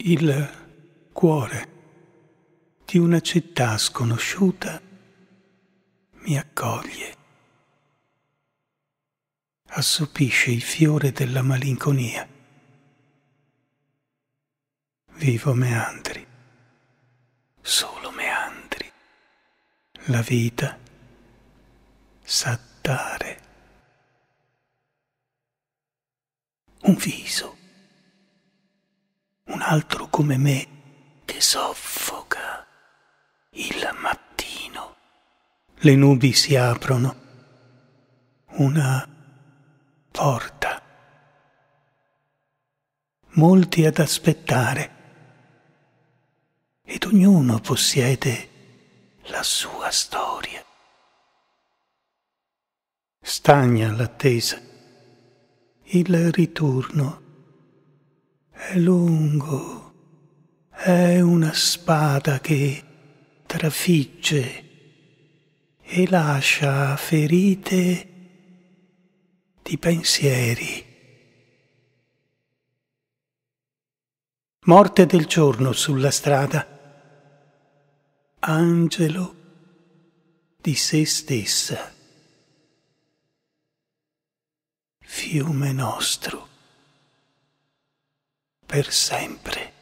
il cuore di una città sconosciuta mi accoglie, assopisce il fiore della malinconia. Vivo meandri, solo meandri, la vita sattare. un viso altro come me che soffoca il mattino. Le nubi si aprono. Una porta. Molti ad aspettare. Ed ognuno possiede la sua storia. Stagna l'attesa, il ritorno lungo, è una spada che trafigge e lascia ferite di pensieri. Morte del giorno sulla strada. Angelo di se stessa. Fiume nostro per sempre.